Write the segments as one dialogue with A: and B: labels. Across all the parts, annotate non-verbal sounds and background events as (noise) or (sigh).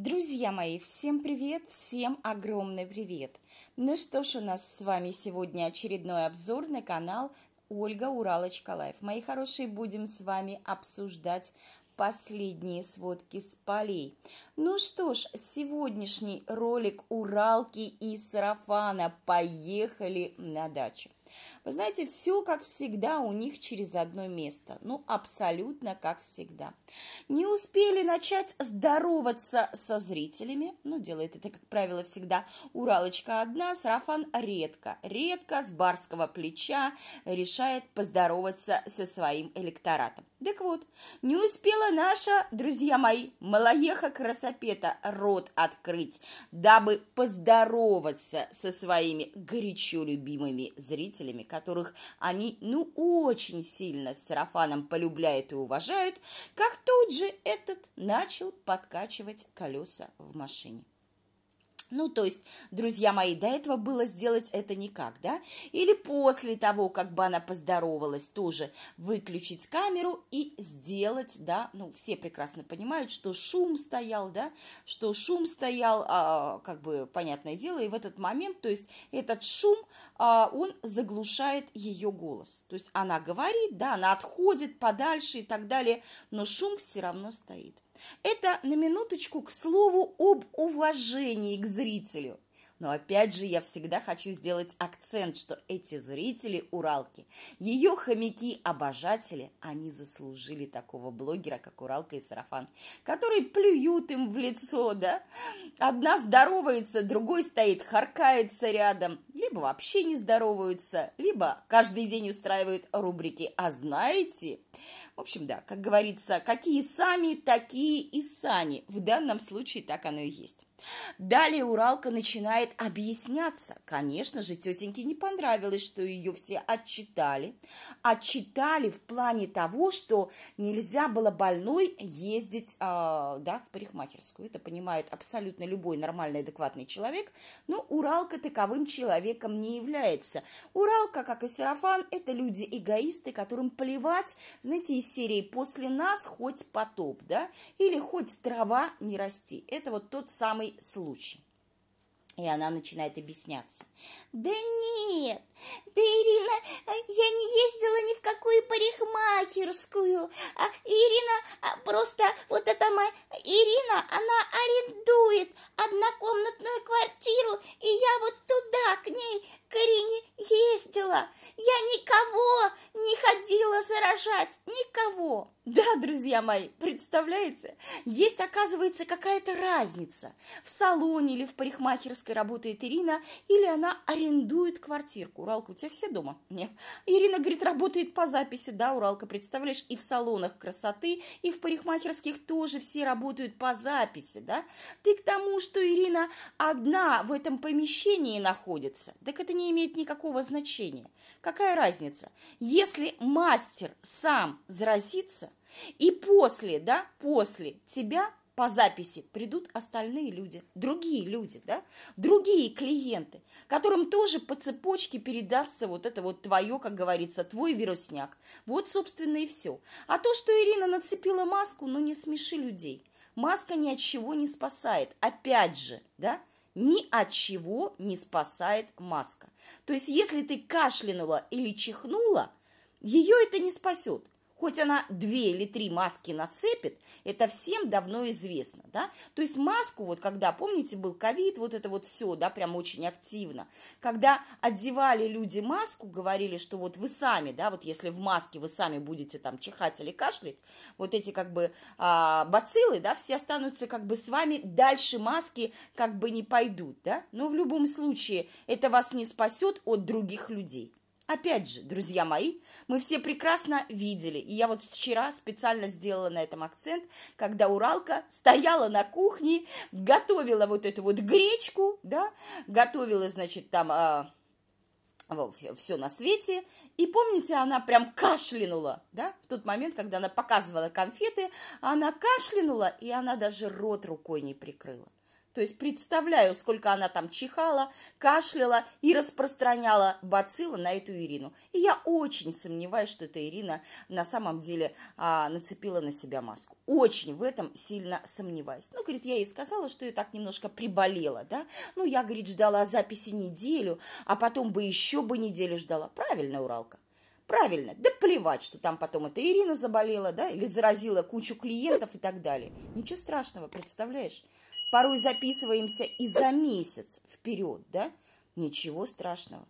A: Друзья мои, всем привет, всем огромный привет! Ну что ж, у нас с вами сегодня очередной обзор на канал Ольга Уралочка Лайф. Мои хорошие, будем с вами обсуждать последние сводки с полей. Ну что ж, сегодняшний ролик «Уралки и сарафана». Поехали на дачу. Вы знаете, все, как всегда, у них через одно место. Ну, абсолютно как всегда. Не успели начать здороваться со зрителями. Ну, делает это, как правило, всегда Уралочка одна, сарафан редко. Редко с барского плеча решает поздороваться со своим электоратом. Так вот, не успела наша, друзья мои, малоеха красота Сапета рот открыть, дабы поздороваться со своими горячо любимыми зрителями, которых они, ну, очень сильно с сарафаном полюбляют и уважают, как тут же этот начал подкачивать колеса в машине. Ну, то есть, друзья мои, до этого было сделать это никак, да? Или после того, как бы она поздоровалась, тоже выключить камеру и сделать, да? Ну, все прекрасно понимают, что шум стоял, да? Что шум стоял, а, как бы, понятное дело, и в этот момент, то есть, этот шум, а, он заглушает ее голос. То есть, она говорит, да, она отходит подальше и так далее, но шум все равно стоит. Это на минуточку к слову об уважении к зрителю – но опять же, я всегда хочу сделать акцент, что эти зрители Уралки, ее хомяки-обожатели, они заслужили такого блогера, как Уралка и Сарафан, которые плюют им в лицо, да? Одна здоровается, другой стоит, харкается рядом, либо вообще не здороваются, либо каждый день устраивают рубрики «А знаете?». В общем, да, как говорится, какие сами, такие и сани. В данном случае так оно и есть. Далее Уралка начинает объясняться. Конечно же, тетеньке не понравилось, что ее все отчитали. Отчитали в плане того, что нельзя было больной ездить э, да, в парикмахерскую. Это понимает абсолютно любой нормальный, адекватный человек. Но Уралка таковым человеком не является. Уралка, как и Сарафан, это люди-эгоисты, которым плевать, знаете, из серии «После нас хоть потоп», да, или «Хоть трава не расти». Это вот тот самый мой случай. И она начинает объясняться. Да нет, да Ирина, а, я не ездила ни в какую парикмахерскую. А Ирина а просто вот это моя Ирина, она арендует однокомнатную квартиру, и я вот туда, к ней, к Ирине, ездила. Я никого не ходила заражать, никого. Да, друзья мои, представляете? Есть, оказывается, какая-то разница. В салоне или в парикмахерской работает Ирина, или она арендует квартирку. Уралка, у тебя все дома? Нет. Ирина, говорит, работает по записи. Да, Уралка, представляешь, и в салонах красоты, и в парикмахерских тоже все работают работают по записи, да? Ты к тому, что Ирина одна в этом помещении находится, так это не имеет никакого значения. Какая разница? Если мастер сам заразится, и после, да, после тебя по записи придут остальные люди, другие люди, да, другие клиенты, которым тоже по цепочке передастся вот это вот твое, как говорится, твой вирусняк. Вот, собственно, и все. А то, что Ирина нацепила маску, ну не смеши людей. Маска ни от чего не спасает. Опять же, да, ни от чего не спасает маска. То есть, если ты кашлянула или чихнула, ее это не спасет. Хоть она две или три маски нацепит, это всем давно известно, да. То есть маску, вот когда, помните, был ковид, вот это вот все, да, прям очень активно. Когда одевали люди маску, говорили, что вот вы сами, да, вот если в маске вы сами будете там чихать или кашлять, вот эти как бы а, бациллы, да, все останутся как бы с вами, дальше маски как бы не пойдут, да. Но в любом случае это вас не спасет от других людей. Опять же, друзья мои, мы все прекрасно видели, и я вот вчера специально сделала на этом акцент, когда Уралка стояла на кухне, готовила вот эту вот гречку, да, готовила, значит, там э, а, все на свете, и помните, она прям кашлянула, да, в тот момент, когда она показывала конфеты, она кашлянула, и она даже рот рукой не прикрыла. То есть представляю, сколько она там чихала, кашляла и распространяла бациллы на эту Ирину. И я очень сомневаюсь, что эта Ирина на самом деле а, нацепила на себя маску. Очень в этом сильно сомневаюсь. Ну, говорит, я ей сказала, что я так немножко приболела, да. Ну, я, говорит, ждала записи неделю, а потом бы еще бы неделю ждала. Правильно, Уралка? Правильно, да плевать, что там потом эта Ирина заболела, да, или заразила кучу клиентов и так далее. Ничего страшного, представляешь? порой записываемся и за месяц вперед, да? Ничего страшного.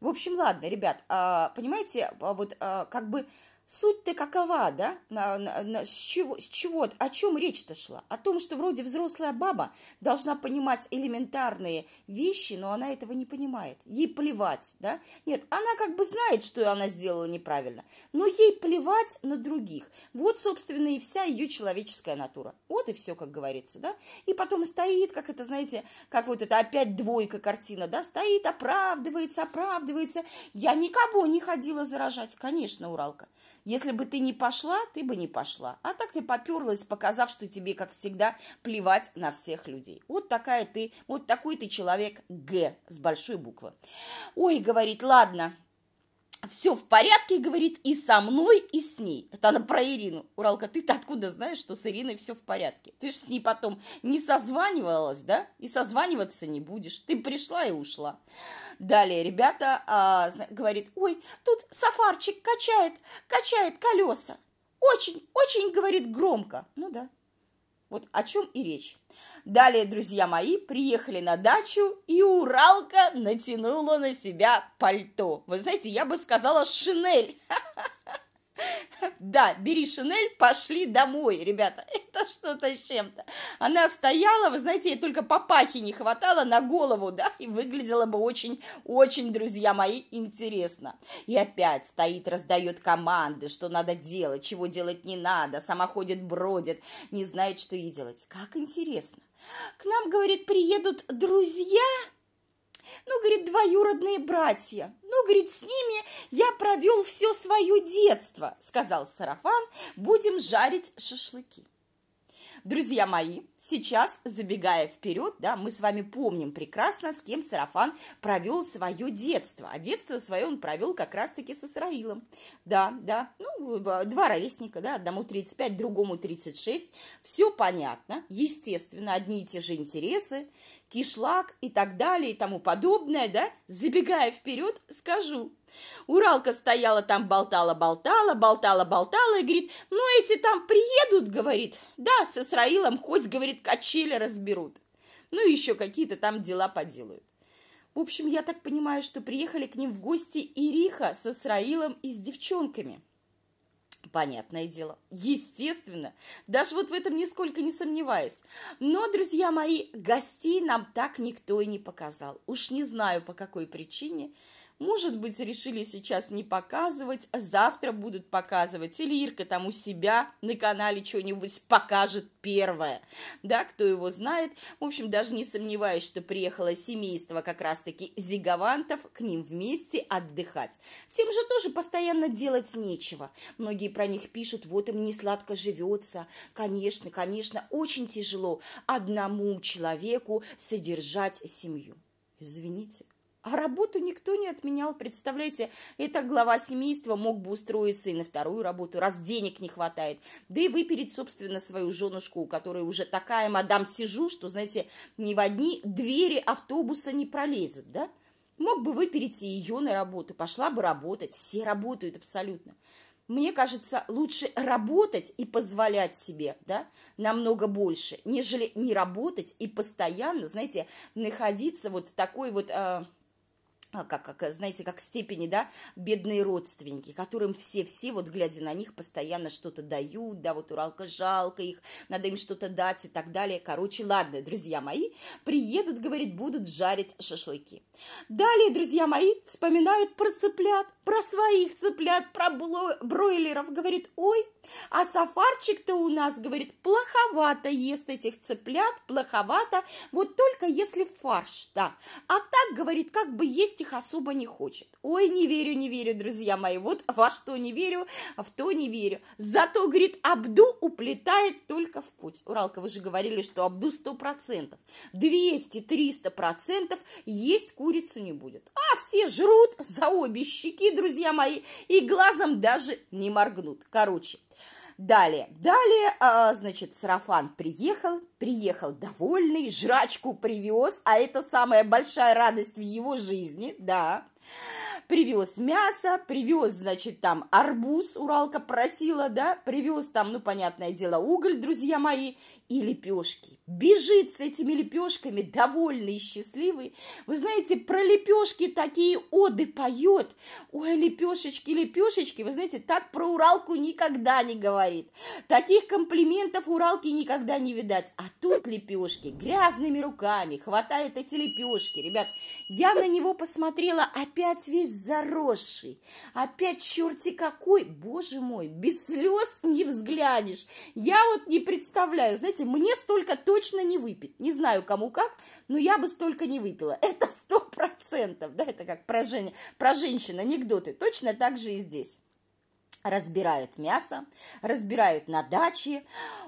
A: В общем, ладно, ребят, а, понимаете, а, вот а, как бы Суть-то какова, да? На, на, на, с чего, с чего, о чем речь-то шла? О том, что вроде взрослая баба должна понимать элементарные вещи, но она этого не понимает. Ей плевать, да? Нет, она как бы знает, что она сделала неправильно, но ей плевать на других. Вот, собственно, и вся ее человеческая натура. Вот и все, как говорится, да? И потом стоит, как это, знаете, как вот это опять двойка картина, да? Стоит, оправдывается, оправдывается. Я никого не ходила заражать. Конечно, Уралка. Если бы ты не пошла, ты бы не пошла. А так ты поперлась, показав, что тебе, как всегда, плевать на всех людей. Вот такая ты, вот такой ты человек Г с большой буквы. Ой, говорит, ладно, все в порядке, говорит, и со мной, и с ней. Это она про Ирину. Уралка, ты-то откуда знаешь, что с Ириной все в порядке? Ты же с ней потом не созванивалась, да? И созваниваться не будешь. Ты пришла и ушла. Далее, ребята, а, говорит, ой, тут сафарчик качает, качает колеса. Очень, очень, говорит, громко. Ну да. Вот о чем и речь. Далее, друзья мои, приехали на дачу, и Уралка натянула на себя пальто. Вы знаете, я бы сказала шинель. (laughs) да, бери шинель, пошли домой, ребята. (laughs) Это что-то с чем-то. Она стояла, вы знаете, ей только папахи не хватало на голову, да, и выглядела бы очень-очень, друзья мои, интересно. И опять стоит, раздает команды, что надо делать, чего делать не надо, сама ходит, бродит, не знает, что ей делать. Как интересно. К нам, говорит, приедут друзья, ну, говорит, двоюродные братья. Ну, говорит, с ними я провел все свое детство, сказал Сарафан, будем жарить шашлыки. Друзья мои, сейчас, забегая вперед, да, мы с вами помним прекрасно, с кем Сарафан провел свое детство. А детство свое он провел как раз-таки с Исраилом. Да, да, ну, два ровесника, да, одному 35, другому 36. Все понятно, естественно, одни и те же интересы, кишлак и так далее и тому подобное, да. Забегая вперед, скажу, Уралка стояла там, болтала-болтала, болтала-болтала и говорит, ну эти там приедут, говорит, да, со Сраилом хоть, говорит, качели разберут. Ну и еще какие-то там дела поделают. В общем, я так понимаю, что приехали к ним в гости Ириха со Сраилом и с девчонками. Понятное дело. Естественно. Даже вот в этом нисколько не сомневаюсь. Но, друзья мои, гостей нам так никто и не показал. Уж не знаю, по какой причине. Может быть, решили сейчас не показывать, а завтра будут показывать. Или Ирка там у себя на канале что-нибудь покажет первое. Да, кто его знает. В общем, даже не сомневаюсь, что приехало семейство как раз-таки зигавантов к ним вместе отдыхать. Тем же тоже постоянно делать нечего. Многие про них пишут, вот им не сладко живется. Конечно, конечно, очень тяжело одному человеку содержать семью. Извините, а работу никто не отменял, представляете, это глава семейства мог бы устроиться и на вторую работу, раз денег не хватает, да и выпереть, собственно, свою женушку, у которой уже такая мадам сижу, что, знаете, ни в одни двери автобуса не пролезет, да? Мог бы выпереть и ее на работу, пошла бы работать, все работают абсолютно. Мне кажется, лучше работать и позволять себе, да, намного больше, нежели не работать и постоянно, знаете, находиться вот в такой вот... Э, а, как, как, э, знаете, как степени, да, бедные родственники, которым все-все, вот глядя на них, постоянно что-то дают, да, вот Уралка жалко их, надо им что-то дать и так далее. Короче, ладно, друзья мои, приедут, говорит, будут жарить шашлыки. Далее, друзья мои, вспоминают про цыплят, про своих цыплят, про бройлеров, говорит, ой, а Сафарчик-то у нас, говорит, плоховато ест этих цыплят, плоховато, вот только если фарш, да. А так, говорит, как бы есть их особо не хочет. Ой, не верю, не верю, друзья мои, вот во что не верю, а в то не верю. Зато, говорит, Абду уплетает только в путь. Уралка, вы же говорили, что Абду 100%, 200-300% есть курицу не будет. А все жрут за обе щеки, друзья мои, и глазом даже не моргнут. Короче, Далее, далее, а, значит, сарафан приехал, приехал довольный, жрачку привез, а это самая большая радость в его жизни, да. Привез мясо, привез, значит, там арбуз, Уралка просила, да, привез там, ну, понятное дело, уголь, друзья мои, и лепешки. Бежит с этими лепешками, довольный и счастливый. Вы знаете, про лепешки такие оды поет. Ой, лепешечки, лепешечки. Вы знаете, так про Уралку никогда не говорит. Таких комплиментов Уралки никогда не видать. А тут лепешки грязными руками. Хватает эти лепешки. Ребят, я на него посмотрела опять весь заросший. Опять черти какой. Боже мой, без слез не взглянешь. Я вот не представляю, знаете, знаете, мне столько точно не выпить. Не знаю, кому как, но я бы столько не выпила. (laughs) Это сто процентов, да, это как про, жен... про женщин анекдоты. Точно так же и здесь. Разбирают мясо, разбирают на даче.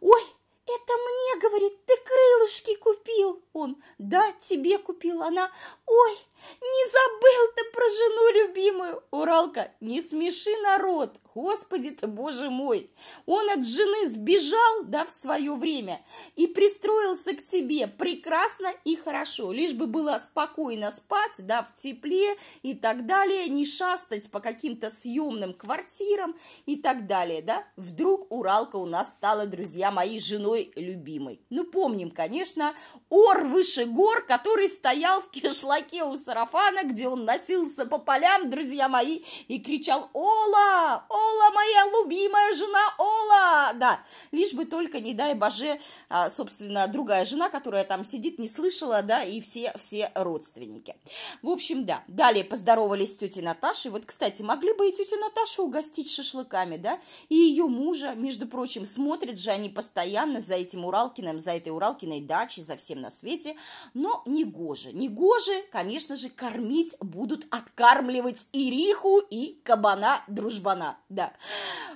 A: Ой, это мне, говорит, ты крылышки купил. Он, да, тебе купил. Она, ой, не забыл ты про жену любимую. Уралка, не смеши народ. Господи-то, боже мой! Он от жены сбежал, да, в свое время, и пристроился к тебе прекрасно и хорошо, лишь бы было спокойно спать, да, в тепле и так далее, не шастать по каким-то съемным квартирам и так далее, да. Вдруг Уралка у нас стала, друзья мои, женой любимой. Ну, помним, конечно, ор выше гор, который стоял в кишлаке у сарафана, где он носился по полям, друзья мои, и кричал «Ола! Ола!» Ола, моя любимая жена Ола! Да, лишь бы только, не дай боже, а, собственно, другая жена, которая там сидит, не слышала, да, и все, все родственники. В общем, да, далее поздоровались с тетей Наташей. Вот, кстати, могли бы и тетю Наташу угостить шашлыками, да, и ее мужа, между прочим, смотрят же они постоянно за этим Уралкиным, за этой Уралкиной дачей, за всем на свете, но не гоже, не гоже, конечно же, кормить будут откармливать и риху, и кабана-дружбана, да.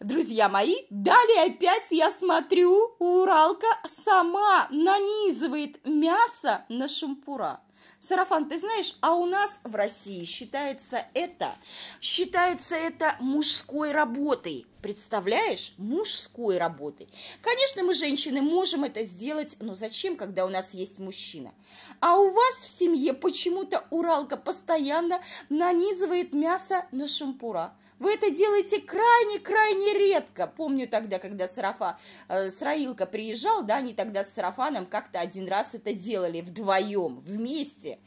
A: Друзья мои, далее опять я смотрю, Уралка сама нанизывает мясо на шампура. Сарафан, ты знаешь, а у нас в России считается это, считается это мужской работой. Представляешь? Мужской работой. Конечно, мы, женщины, можем это сделать, но зачем, когда у нас есть мужчина? А у вас в семье почему-то Уралка постоянно нанизывает мясо на шампура. Вы это делаете крайне-крайне редко. Помню тогда, когда Сарафа, э, Сраилка приезжал, да, они тогда с Сарафаном как-то один раз это делали вдвоем, вместе.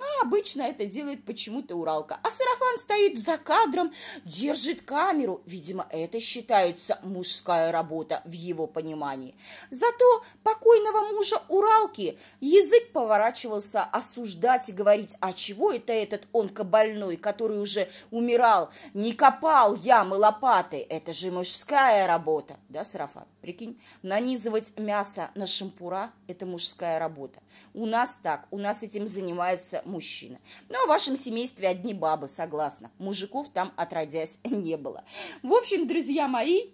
A: А обычно это делает почему-то Уралка. А сарафан стоит за кадром, держит камеру. Видимо, это считается мужская работа в его понимании. Зато покойного мужа Уралки язык поворачивался осуждать и говорить, а чего это этот онкобольной, который уже умирал, не копал ямы лопаты? Это же мужская работа, да, сарафан? Прикинь, нанизывать мясо на шампура – это мужская работа. У нас так, у нас этим занимаются мужчины. Но ну, а в вашем семействе одни бабы, согласна. Мужиков там отродясь (laughs) не было. В общем, друзья мои,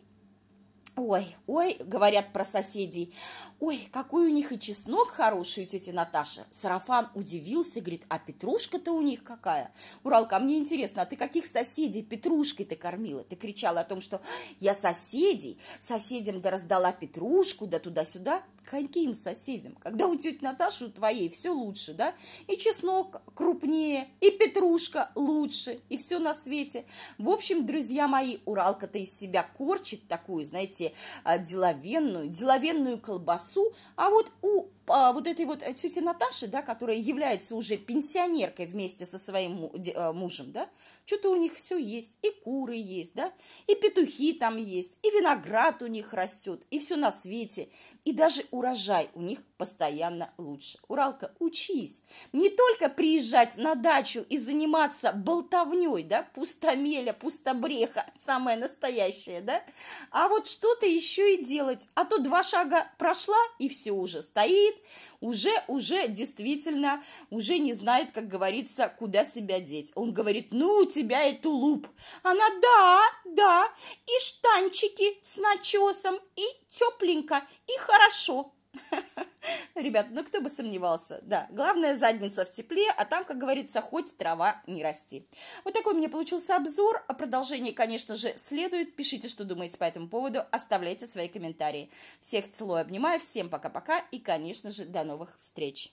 A: Ой, ой, говорят про соседей. Ой, какой у них и чеснок хороший у тети Наташи. Сарафан удивился, говорит, а петрушка-то у них какая? Уралка, «А мне интересно, а ты каких соседей петрушкой ты кормила? Ты кричала о том, что я соседей, соседям да раздала петрушку, да туда-сюда. Каким соседям? Когда у тети Наташи, у твоей все лучше, да? И чеснок крупнее, и петрушка лучше, и все на свете. В общем, друзья мои, Уралка-то из себя корчит такую, знаете, Э, деловенную, деловенную колбасу, а вот у а, вот этой вот э, тети Наташи, да, которая является уже пенсионеркой вместе со своим э, мужем, да, что-то у них все есть, и куры есть, да, и петухи там есть, и виноград у них растет, и все на свете, и даже урожай у них постоянно лучше. Уралка, учись. Не только приезжать на дачу и заниматься болтовней, да, пустомеля, пустобреха, самое настоящее, да, а вот что-то еще и делать, а то два шага прошла, и все уже стоит, сидит, уже, уже действительно, уже не знает, как говорится, куда себя деть. Он говорит, ну, у тебя и тулуп. Она, да, да, и штанчики с начесом, и тепленько, и хорошо. Ha ha ha. (laughs) Ребят, ну кто бы сомневался, да. Главное задница в тепле, а там, как говорится, хоть трава не расти. Вот такой у меня получился обзор. А продолжение, конечно же, следует. Пишите, что думаете по этому поводу, оставляйте свои комментарии. Всех целую, обнимаю, всем пока-пока и, конечно же, до новых встреч.